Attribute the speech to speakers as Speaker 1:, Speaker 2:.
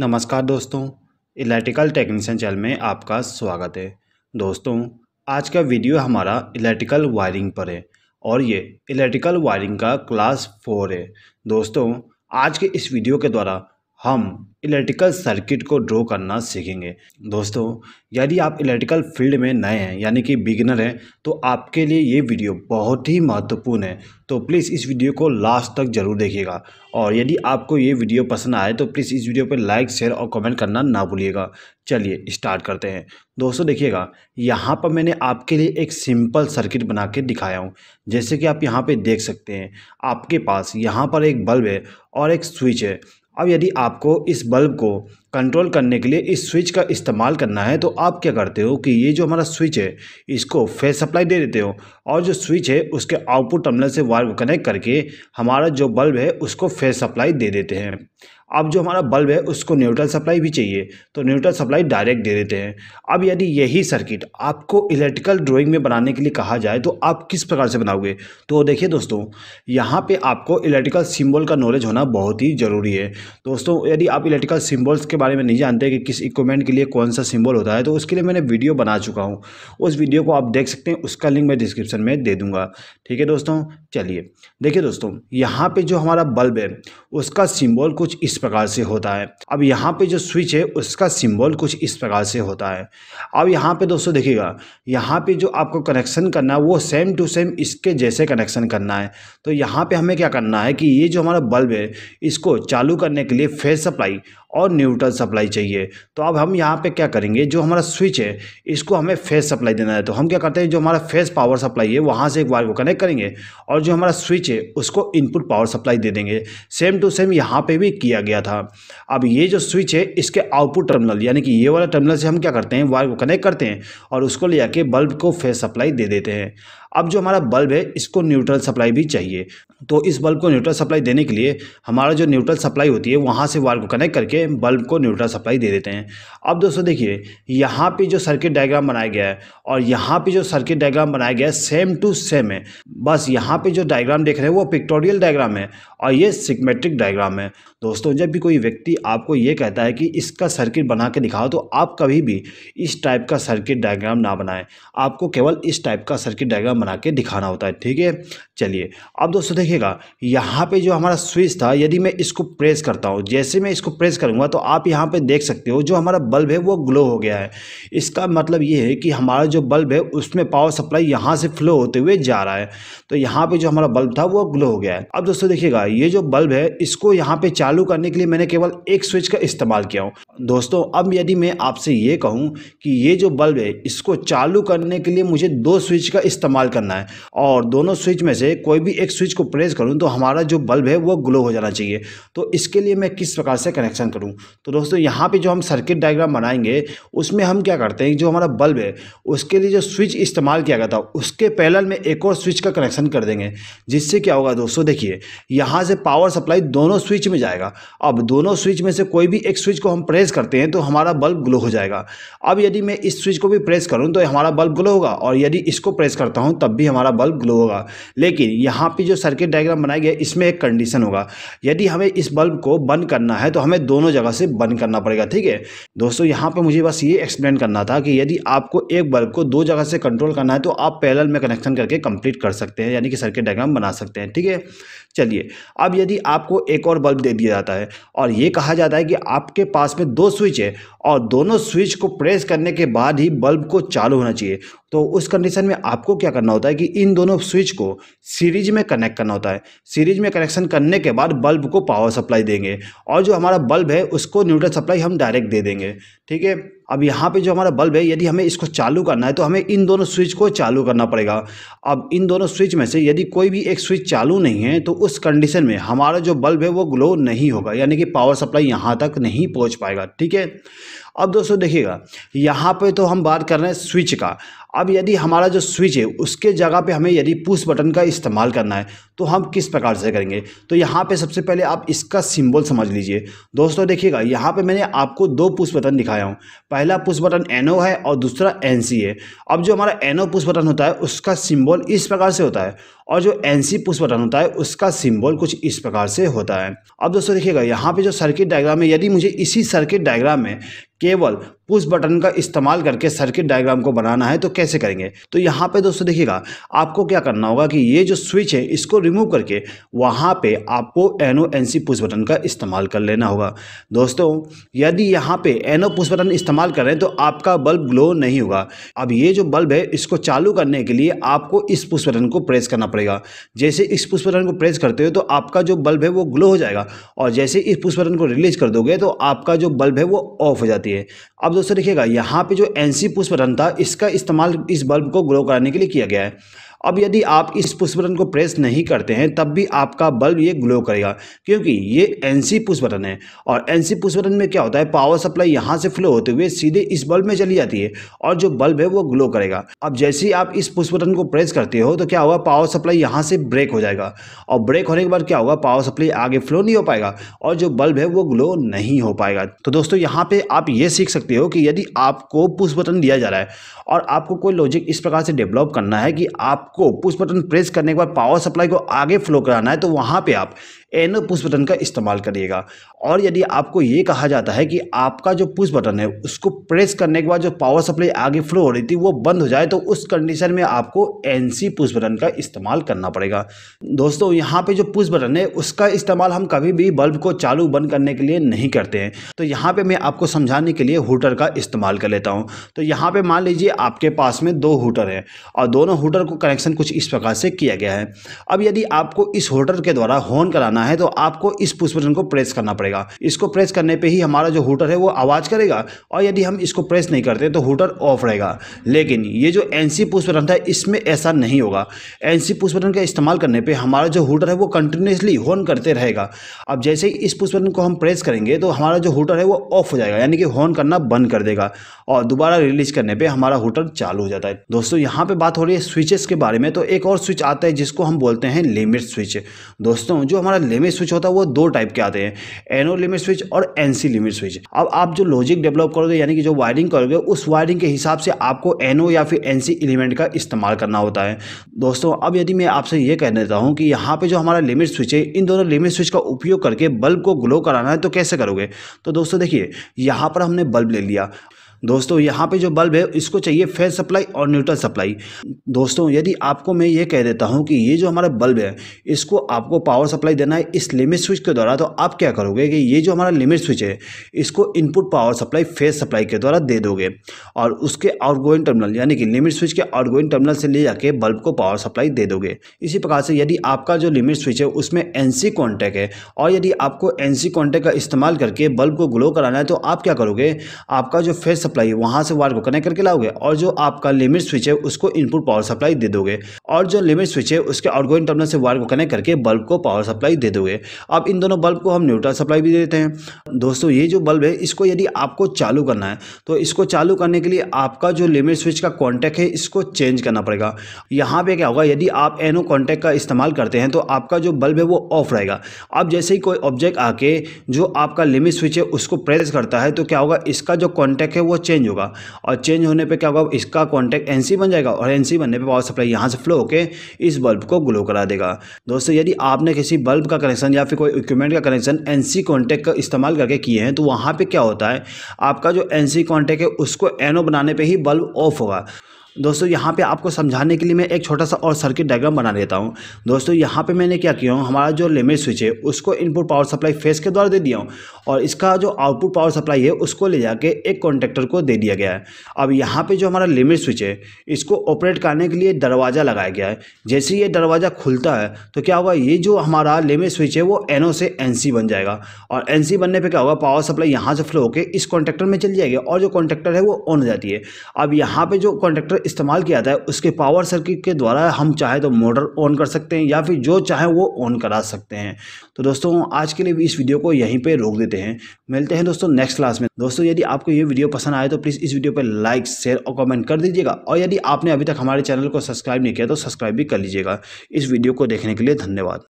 Speaker 1: नमस्कार दोस्तों electrical technician channel में आपका स्वागत है दोस्तों आज का वीडियो हमारा इलेक्ट्रिकल वायरिंग पर है और ये इलेक्ट्रिकल वायरिंग का क्लास फोर है दोस्तों आज के इस वीडियो के द्वारा हम इलेक्ट्रिकल सर्किट को ड्रॉ करना सीखेंगे दोस्तों यदि आप इलेक्ट्रिकल फील्ड में नए हैं यानी कि बिगिनर हैं तो आपके लिए ये वीडियो बहुत ही महत्वपूर्ण है तो प्लीज़ इस वीडियो को लास्ट तक ज़रूर देखिएगा और यदि आपको ये वीडियो पसंद आए तो प्लीज़ इस वीडियो पर लाइक शेयर और कमेंट करना ना भूलिएगा चलिए स्टार्ट करते हैं दोस्तों देखिएगा यहाँ पर मैंने आपके लिए एक सिंपल सर्किट बना के दिखाया हूँ जैसे कि आप यहाँ पर देख सकते हैं आपके पास यहाँ पर एक बल्ब है और एक स्विच है अब यदि आपको इस बल्ब को कंट्रोल करने के लिए इस स्विच का इस्तेमाल करना है तो आप क्या करते हो कि ये जो हमारा स्विच है इसको फेस सप्लाई दे देते हो और जो स्विच है उसके आउटपुट टर्मिनल से वायर को कनेक्ट करके हमारा जो बल्ब है उसको फेस सप्लाई दे देते हैं अब जो हमारा बल्ब है उसको न्यूट्रल सप्लाई भी चाहिए तो न्यूट्रल सप्लाई डायरेक्ट दे देते हैं अब यदि यही सर्किट आपको इलेक्ट्रिकल ड्राइंग में बनाने के लिए कहा जाए तो आप किस प्रकार से बनाओगे तो देखिए दोस्तों यहाँ पे आपको इलेक्ट्रिकल सिम्बल का नॉलेज होना बहुत ही ज़रूरी है दोस्तों यदि आप इलेक्ट्रिकल सिम्बल्स के बारे में नहीं जानते कि किस इक्विपमेंट के लिए कौन सा सिम्बल होता है तो उसके लिए मैंने वीडियो बना चुका हूँ उस वीडियो को आप देख सकते हैं उसका लिंक मैं डिस्क्रिप्शन में दे दूँगा ठीक है दोस्तों चलिए देखिए दोस्तों यहाँ पर जो हमारा बल्ब है उसका सिंबल कुछ इस प्रकार से होता है अब यहाँ पे जो स्विच है उसका सिंबल कुछ इस प्रकार से होता है अब यहाँ पे दोस्तों देखिएगा यहाँ पे जो आपको कनेक्शन करना है वो सेम टू सेम इसके जैसे कनेक्शन करना है तो यहाँ पे हमें क्या करना है कि ये जो हमारा बल्ब है इसको चालू करने के लिए फेस सप्लाई और न्यूट्रल सप्लाई चाहिए तो अब हम यहाँ पे क्या करेंगे जो हमारा स्विच है इसको हमें फेस सप्लाई देना है तो हम क्या करते हैं जो हमारा फेस पावर सप्लाई है वहाँ से एक वायर को कनेक्ट करेंगे और जो हमारा स्विच है उसको इनपुट पावर सप्लाई दे देंगे सेम टू सेम यहाँ पर भी किया गया था अब ये जो स्विच है इसके आउटपुट टर्मिनल यानी कि ये वाला टर्मिनल से हम क्या करते हैं वायर को कनेक्ट करते हैं और उसको ले जाके बल्ब को फेस सप्लाई दे देते हैं अब जो हमारा बल्ब है इसको न्यूट्रल सप्लाई भी चाहिए तो इस बल्ब को न्यूट्रल सप्लाई देने के लिए हमारा जो न्यूट्रल सप्लाई होती है वहाँ से वायर को कनेक्ट करके के बल्ब को न्यूट्रल सप्लाई दे देते हैं अब दोस्तों देखिए यहाँ पे जो सर्किट डायग्राम बनाया गया है और यहाँ पे जो सर्किट डायग्राम बनाया गया है सेम टू सेम है बस यहाँ पे जो डायग्राम देख रहे हैं वो पिक्टोरियल डायग्राम है और ये सिकमेट्रिक डायग्राम है दोस्तों जब भी कोई व्यक्ति आपको ये कहता है कि इसका सर्किट बना के दिखाओ तो आप कभी भी इस टाइप का सर्किट डायग्राम ना बनाएं आपको केवल इस टाइप का सर्किट डायग्राम बना के दिखाना होता है ठीक है चलिए अब दोस्तों देखिएगा यहाँ पे जो हमारा स्विच था यदि मैं इसको प्रेस करता हूँ जैसे मैं इसको प्रेस करूँगा तो आप यहाँ पे देख सकते हो जो हमारा बल्ब है वो ग्लो हो गया है इसका मतलब ये है कि हमारा जो बल्ब है उसमें पावर सप्लाई यहाँ से फ्लो होते हुए जा रहा है तो यहाँ पर जो हमारा बल्ब था वो ग्लो हो गया है अब दोस्तों देखिएगा ये जो बल्ब है इसको यहाँ पर चालू करने के लिए मैंने केवल एक स्विच का इस्तेमाल किया हूँ दोस्तों अब यदि मैं आपसे ये कहूँ कि ये जो बल्ब है इसको चालू करने के लिए मुझे दो स्विच का इस्तेमाल करना है और दोनों स्विच में से से कोई भी एक स्विच को प्रेस करूँ तो हमारा जो बल्ब है वो ग्लो हो जाना चाहिए तो इसके लिए मैं किस प्रकार से कनेक्शन करूँ तो दोस्तों यहाँ पर जो हम सर्किट डायग्राम बनाएंगे उसमें हम क्या करते हैं जो हमारा बल्ब है उसके लिए जो स्विच इस्तेमाल किया गया था उसके पैनल में एक और स्विच का कनेक्शन कर देंगे जिससे क्या होगा दोस्तों देखिए यहाँ से पावर सप्लाई दोनों स्विच में जाएगा अब दोनों स्विच में से कोई भी एक स्विच को हम प्रेस करते हैं तो हमारा बल्ब ग्लो हो जाएगा अब यदि मैं इस स्विच को भी प्रेस करूँ तो हमारा बल्ब ग्लो होगा और यदि इसको प्रेस करता हूँ तब भी हमारा बल्ब ग्लो होगा लेकिन लेकिन यहाँ पे जो सर्किट डायग्राम बनाया गया इसमें एक कंडीशन होगा यदि हमें इस बल्ब को बंद करना है तो हमें दोनों जगह से बंद करना पड़ेगा ठीक है दोस्तों यहाँ पे मुझे बस ये एक्सप्लेन करना था कि यदि आपको एक बल्ब को दो जगह से कंट्रोल करना है तो आप पैरल में कनेक्शन करके कंप्लीट कर सकते हैं यानी कि सर्किट डायग्राम बना सकते हैं ठीक है चलिए अब यदि आपको एक और बल्ब दे दिया जाता है और ये कहा जाता है कि आपके पास में दो स्विच है और दोनों स्विच को प्रेस करने के बाद ही बल्ब को चालू होना चाहिए तो उस कंडीशन में आपको क्या करना होता है कि इन दोनों स्विच को सीरीज में कनेक्ट करना होता है सीरीज में कनेक्शन करने के बाद बल्ब को पावर सप्लाई देंगे और जो हमारा बल्ब है उसको न्यूट्रल सप्लाई हम डायरेक्ट दे देंगे ठीक है अब यहाँ पे जो हमारा बल्ब है यदि हमें इसको चालू करना है तो हमें इन दोनों स्विच को चालू करना पड़ेगा अब इन दोनों स्विच में से यदि कोई भी एक स्विच चालू नहीं है तो उस कंडीशन में हमारा जो बल्ब है वो ग्लो नहीं होगा यानी कि पावर सप्लाई यहाँ तक नहीं पहुँच पाएगा ठीक है अब दोस्तों देखिएगा यहाँ पे तो हम बात कर रहे हैं स्विच का अब यदि हमारा जो स्विच है उसके जगह पे हमें यदि पुश बटन का इस्तेमाल करना है तो हम किस प्रकार से करेंगे तो यहाँ पे सबसे पहले आप इसका सिंबल समझ लीजिए दोस्तों देखिएगा यहाँ पे मैंने आपको दो पुश बटन दिखाया हूँ पहला पुश बटन एनओ है और दूसरा एनसी है अब जो हमारा एनओ पुश बटन होता है उसका सिम्बॉल इस प्रकार से होता है और जो एन सी पुश बटन होता है उसका सिंबल कुछ इस प्रकार से होता है अब दोस्तों देखिएगा यहाँ पे जो सर्किट डायग्राम है यदि मुझे इसी सर्किट डायग्राम में केवल पुश बटन का इस्तेमाल करके सर्किट डायग्राम को बनाना है तो कैसे करेंगे तो यहाँ पे दोस्तों देखिएगा आपको क्या करना होगा कि ये जो स्विच है इसको रिमूव करके वहाँ पे आपको एनओ एनसी पुश बटन का इस्तेमाल कर लेना होगा दोस्तों यदि यहाँ पे एनओ पुश बटन इस्तेमाल कर रहे हैं तो आपका बल्ब ग्लो नहीं होगा अब ये जो बल्ब है इसको चालू करने के लिए आपको इस पुश बटन को प्रेस करना पड़ेगा जैसे इस पुश बटन को प्रेस करते हो तो आपका जो बल्ब है वो ग्लो हो जाएगा और जैसे इस पुश बटन को रिलीज कर दोगे तो आपका जो बल्ब है वो ऑफ हो जाती है अब दोस्तों देखिएगा यहाँ पे जो एनसी पुष्प रन था इसका इस्तेमाल इस बल्ब को ग्लो कराने के लिए किया गया है अब यदि आप इस पुश बटन को प्रेस नहीं करते हैं तब भी आपका बल्ब ये ग्लो करेगा क्योंकि ये एन सी पुश बटन है और एन सी पुश बटन में क्या होता है पावर सप्लाई यहाँ से फ्लो होते हुए सीधे इस बल्ब में चली जाती है और जो बल्ब है वो ग्लो करेगा अब जैसे ही आप इस पुश बटन को प्रेस करते हो तो क्या होगा पावर सप्लाई यहाँ से ब्रेक हो जाएगा और ब्रेक होने के बाद क्या होगा पावर सप्लाई आगे फ्लो नहीं हो पाएगा और जो बल्ब है वो ग्लो नहीं हो पाएगा तो दोस्तों यहाँ पर आप ये सीख सकते हो कि यदि आपको पुश बटन दिया जा रहा है और आपको कोई लॉजिक इस प्रकार से डेवलप करना है कि आप आपको पुश बटन प्रेस करने के बाद पावर सप्लाई को आगे फ्लो कराना है तो वहां पे आप एन पुश बटन का इस्तेमाल करिएगा और यदि आपको ये कहा जाता है कि आपका जो पुश बटन है उसको प्रेस करने के बाद जो पावर सप्लाई आगे फ्लो हो रही थी वो बंद हो जाए तो उस कंडीशन में आपको एन सी पुश बटन का इस्तेमाल करना पड़ेगा दोस्तों यहाँ पर जो पुश बटन है उसका इस्तेमाल हम कभी भी बल्ब को चालू बंद करने के लिए नहीं करते हैं तो यहाँ पर मैं आपको समझाने के लिए हूटर का इस्तेमाल कर लेता हूँ तो यहाँ पर मान लीजिए आपके पास में दो हूटर हैं और दोनों हूटर को कनेक्शन कुछ इस प्रकार से किया गया है अब यदि आपको इस होटर के द्वारा होन कराना करना है तो आपको इस पुश बटन को प्रेस करना पड़ेगा इसको प्रेस करने पे ही हमारा जो हूटर है वो आवाज़ करेगा और यदि हम इसको प्रेस नहीं करते तो हूटर ऑफ रहेगा लेकिन ये जो एन सी पुश बटन था इसमें ऐसा नहीं होगा एन सी पुश बटन का इस्तेमाल करने पर हमारा जो हूटर है वो कंटिन्यूसली होन करते रहेगा अब जैसे ही इस पुश बटन को हम प्रेस करेंगे तो हमारा जो हूटर है वो ऑफ हो जाएगा यानी कि होन करना बंद कर देगा और दोबारा रिलीज करने पर हमारा हूटर चालू हो जाता है दोस्तों यहाँ पर बात हो रही है स्विचेस के बारे में तो एक और स्विच आता है जिसको हम बोलते हैं लिमिट स्विच दोस्तों जो हमारा लिमिट स्विच होता है वो दो टाइप के आते हैं एनो लिमिट स्विच और एनसी लिमिट स्विच अब आप जो लॉजिक डेवलप करोगे यानी कि जो वायरिंग करोगे उस वायरिंग के हिसाब से आपको एनओ या फिर एनसी एलिमेंट का इस्तेमाल करना होता है दोस्तों अब यदि मैं आपसे ये कह देता हूँ कि यहाँ पे जो हमारा लिमिट स्विच है इन दोनों लिमिट स्विच का उपयोग करके बल्ब को ग्लो कराना है तो कैसे करोगे तो दोस्तों देखिए यहाँ पर हमने बल्ब ले लिया दोस्तों यहाँ पे जो बल्ब है इसको चाहिए फेज सप्लाई और न्यूट्रल सप्लाई दोस्तों यदि आपको मैं ये कह देता हूँ कि ये जो हमारा बल्ब है इसको आपको पावर सप्लाई देना है इस लिमिट स्विच के द्वारा तो आप क्या करोगे कि ये जो हमारा लिमिट स्विच है इसको input power supply phase supply के द्वारा दे दोगे और उसके आउटगोइंग टर्मिनल यानी कि लिमिट स्विच के आउटगोइंग टर्मिनल से ले जाके बल्ब को पावर सप्लाई दे दोगे इसी प्रकार से यदि आपका जो लिमिट स्विच है उसमें एन सी कॉन्टैक्ट है और यदि आपको एन सी कॉन्टैक्ट का इस्तेमाल करके बल्ब को ग्लो कराना है तो आप क्या करोगे आपका जो फेज सप्लाई है वहाँ से वायर को कनेक्ट करके लाओगे और जो आपका लिमिट स्विच है उसको इनपुट पावर सप्लाई दे दोगे और जो लिमिट स्विच है उसके आउटगोइंग टर्मिनल से वायर को कनेक्ट करके बल्ब को पावर सप्लाई दे दोगे अब इन दोनों बल्ब को हम न्यूट्रल सप्लाई भी देते हैं दोस्तों ये जो बल्ब है इसको यदि आपको चालू करना है तो इसको चालू करने के लिए आपका जो लिमिट स्विच का कॉन्टैक्ट है इसको चेंज करना पड़ेगा यहाँ पे क्या होगा यदि आप एनो कॉन्टैक्ट का इस्तेमाल करते हैं तो आपका जो बल्ब है वो ऑफ रहेगा अब जैसे ही कोई ऑब्जेक्ट आके जो आपका लिमिट स्विच है उसको प्रेस करता है तो क्या होगा इसका जो कॉन्टैक्ट है वो चेंज होगा और चेंज होने पर क्या होगा इसका कॉन्टैक्ट एन बन जाएगा और एन बनने पर पावर सप्लाई यहाँ से फ्लो होकर इस बल्ब को ग्लो करा देगा दोस्तों यदि आपने किसी बल्ब का कनेक्शन या फिर कोई इक्विपमेंट का कनेक्शन एन सी का इस्तेमाल करके किए हैं तो वहाँ पर क्या होता है आपका जो एन सी है उसको एनओ बनाने पर ही बल्ब ऑफ होगा दोस्तों यहाँ पे आपको समझाने के लिए मैं एक छोटा सा और सर्किट डायग्राम बना लेता हूँ दोस्तों यहाँ पे मैंने क्या किया हूँ हमारा जो लिमिट स्विच है उसको इनपुट पावर सप्लाई फेस के द्वारा दे दिया हूँ और इसका जो आउटपुट पावर सप्लाई है उसको ले जाके एक कॉन्ट्रेक्टर को दे दिया गया है अब यहाँ पर जो हमारा लिमिट स्विच है इसको ऑपरेट करने के लिए दरवाज़ा लगाया गया है जैसे ये दरवाज़ा खुलता है तो क्या होगा ये जो हमारा लिमिट स्विच है वो एन से एन बन जाएगा और एन बनने पर क्या होगा पावर सप्लाई यहाँ से फ्लो होकर इस कॉन्ट्रेक्टर में चली जाएगी और जो कॉन्ट्रेक्टर है वो ऑन हो जाती है अब यहाँ पर जो कॉन्ट्रेक्टर इस्तेमाल किया जाता है उसके पावर सर्किट के द्वारा हम चाहे तो मोटर ऑन कर सकते हैं या फिर जो चाहे वो ऑन करा सकते हैं तो दोस्तों आज के लिए भी इस वीडियो को यहीं पर रोक देते हैं मिलते हैं दोस्तों नेक्स्ट क्लास में दोस्तों यदि आपको ये वीडियो पसंद आए तो प्लीज़ इस वीडियो पर लाइक शेयर और कमेंट कर दीजिएगा और यदि आपने अभी तक हमारे चैनल को सब्सक्राइब नहीं किया तो सब्सक्राइब भी कर लीजिएगा इस वीडियो को देखने के लिए धन्यवाद